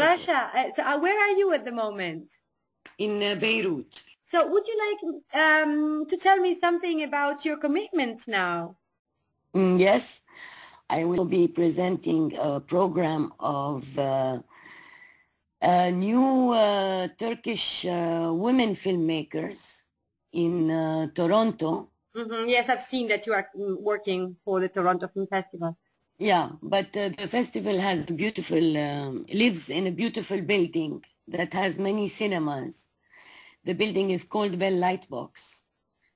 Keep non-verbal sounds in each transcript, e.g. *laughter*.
Russia. Uh, so uh, where are you at the moment? In uh, Beirut. So would you like um, to tell me something about your commitment now? Mm, yes, I will be presenting a program of uh, a new uh, Turkish women filmmakers in Toronto. Mm -hmm. Yes, I've seen that you are mm, working for the Toronto Film Festival. Yeah, but uh, the festival has beautiful, um, lives in a beautiful building that has many cinemas. The building is called Bell Lightbox.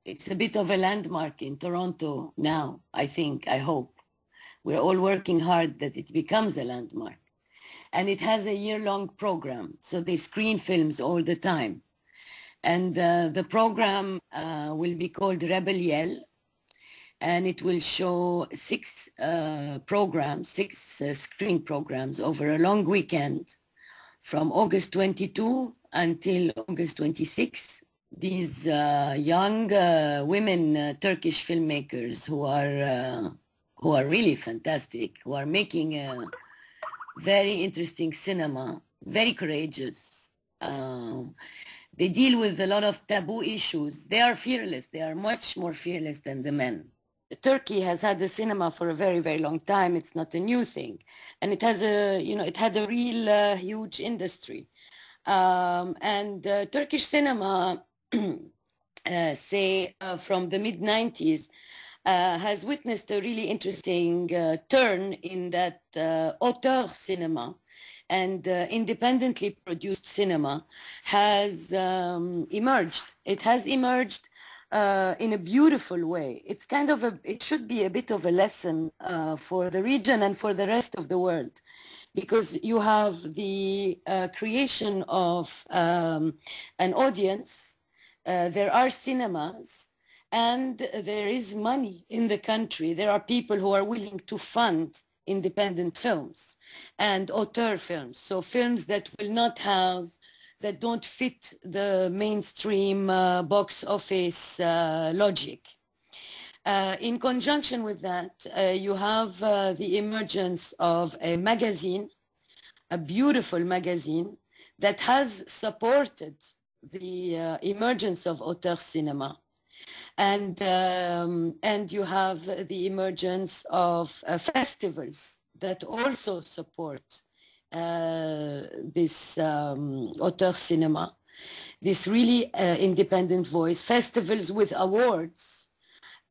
It's a bit of a landmark in Toronto now, I think, I hope. We're all working hard that it becomes a landmark. And it has a year-long program, so they screen films all the time. And uh, the program uh, will be called Rebel Yell, and it will show six uh, programs, six uh, screen programs over a long weekend from August 22 until August 26. These uh, young uh, women uh, Turkish filmmakers who are uh, who are really fantastic, who are making a very interesting cinema, very courageous. Um, they deal with a lot of taboo issues. They are fearless. They are much more fearless than the men Turkey has had a cinema for a very, very long time. It's not a new thing, and it has a you know it had a real uh, huge industry, um, and uh, Turkish cinema, *clears throat* uh, say uh, from the mid '90s, uh, has witnessed a really interesting uh, turn in that auteur cinema and uh, independently produced cinema has um, emerged. It has emerged uh, in a beautiful way. It's kind of a, it should be a bit of a lesson uh, for the region and for the rest of the world, because you have the uh, creation of um, an audience. Uh, there are cinemas, and there is money in the country. There are people who are willing to fund independent films and auteur films, so films that will not have that don't fit the mainstream uh, box office uh, logic. Uh, in conjunction with that, uh, you have uh, the emergence of a magazine, a beautiful magazine, that has supported the uh, emergence of auteur cinema. And, um, and you have the emergence of festivals that also support uh, this um, auteur cinema, this really uh, independent voice, festivals with awards,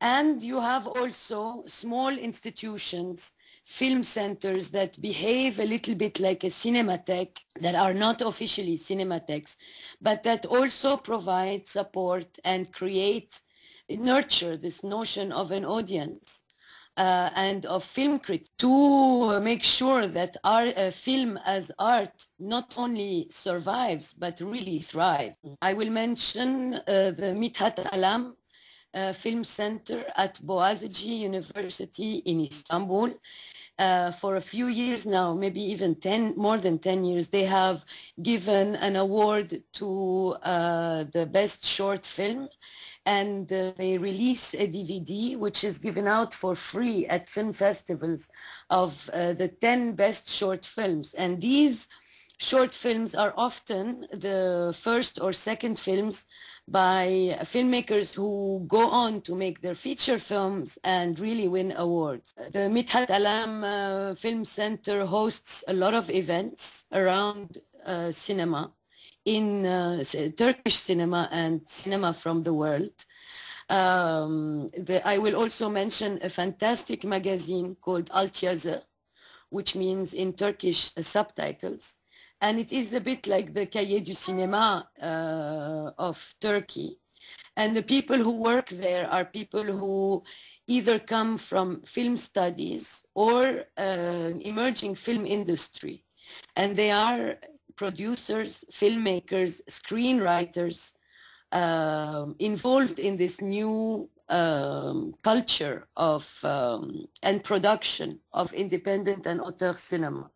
and you have also small institutions film centers that behave a little bit like a cinematheque that are not officially cinematheques, but that also provide support and create, nurture this notion of an audience uh, and of film critics to make sure that our uh, film as art not only survives but really thrives. I will mention uh, the Mithat Alam uh, Film Center at Boğaziçi University in Istanbul. Uh, for a few years now, maybe even 10, more than 10 years, they have given an award to uh, the best short film and uh, they release a DVD which is given out for free at film festivals of uh, the 10 best short films. And these short films are often the first or second films by filmmakers who go on to make their feature films and really win awards. The Mithat Alam uh, Film Center hosts a lot of events around uh, cinema in uh, Turkish cinema and cinema from the world. Um, the, I will also mention a fantastic magazine called Altyazı, which means in Turkish uh, subtitles. And it is a bit like the Cahiers du Cinéma uh, of Turkey. And the people who work there are people who either come from film studies or uh, emerging film industry. And they are producers, filmmakers, screenwriters um, involved in this new um, culture of um, and production of independent and auteur cinema.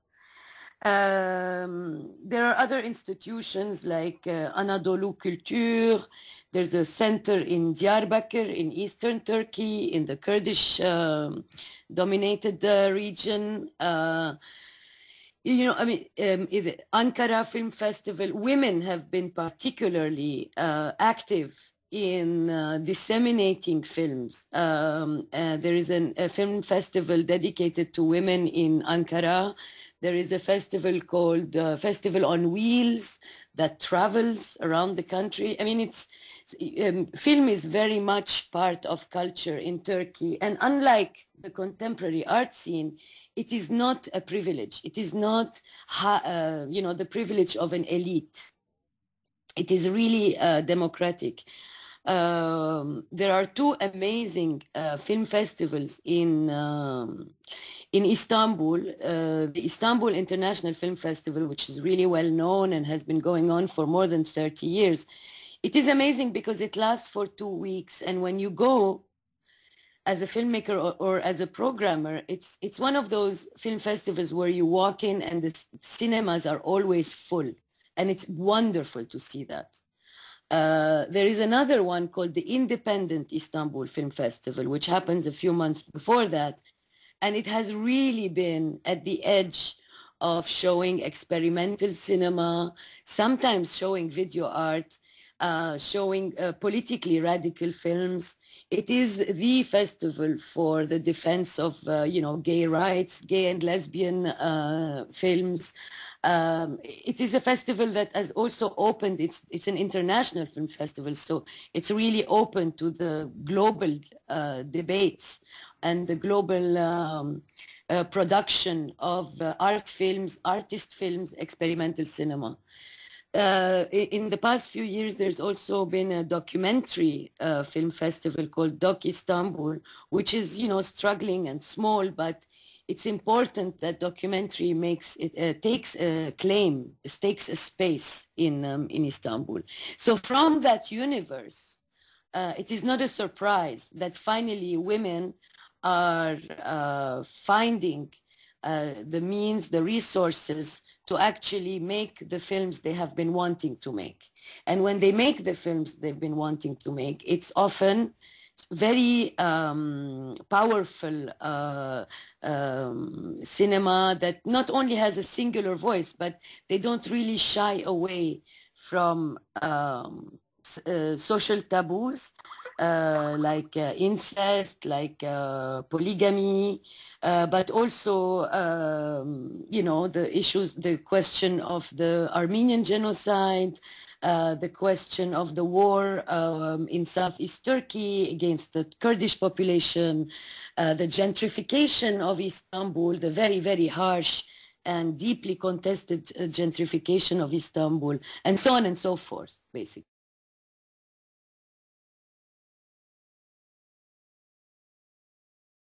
Um, there are other institutions like uh, Anadolu Culture. There's a center in Diyarbakir in eastern Turkey in the Kurdish-dominated um, uh, region. Uh, you know, I mean, um, Ankara Film Festival, women have been particularly uh, active in uh, disseminating films. Um, uh, there is an, a film festival dedicated to women in Ankara. There is a festival called uh, Festival on Wheels that travels around the country. I mean, it's um, film is very much part of culture in Turkey, and unlike the contemporary art scene, it is not a privilege. It is not, uh, you know, the privilege of an elite. It is really uh, democratic. Um, there are two amazing uh, film festivals in um, in Istanbul. Uh, the Istanbul International Film Festival, which is really well known and has been going on for more than 30 years. It is amazing because it lasts for two weeks, and when you go, as a filmmaker or, or, as a programmer, it's it's one of those film festivals where you walk in and the cinemas are always full, and it's wonderful to see that. Uh, there is another one called the Independent Istanbul Film Festival, which happens a few months before that, and it has really been at the edge of showing experimental cinema, sometimes showing video art, uh, showing uh, politically radical films it is the festival for the defense of, uh, you know, gay rights, gay and lesbian uh, films. Um, it is a festival that has also opened. It's it's an international film festival, so it's really open to the global uh, debates and the global um, uh, production of uh, art films, artist films, experimental cinema uh, in the past few years, there's also been a documentary uh, film festival called Doc Istanbul, which is, you know, struggling and small, but it's important that documentary makes it uh, takes a claim, takes a space in um, in Istanbul. So from that universe, uh, it is not a surprise that finally women are uh, finding uh, the means, the resources to actually make the films they have been wanting to make. And when they make the films they've been wanting to make, it's often very um, powerful uh, um, cinema that not only has a singular voice, but they don't really shy away from um, uh, social taboos uh, like uh, incest, like uh, polygamy, but also, um, you know, the issues, the question of the Armenian genocide, uh, the question of the war um, in southeast Turkey against the Kurdish population, uh, the gentrification of Istanbul, the very, very harsh and deeply contested uh, gentrification of Istanbul, and so on and so forth, basically.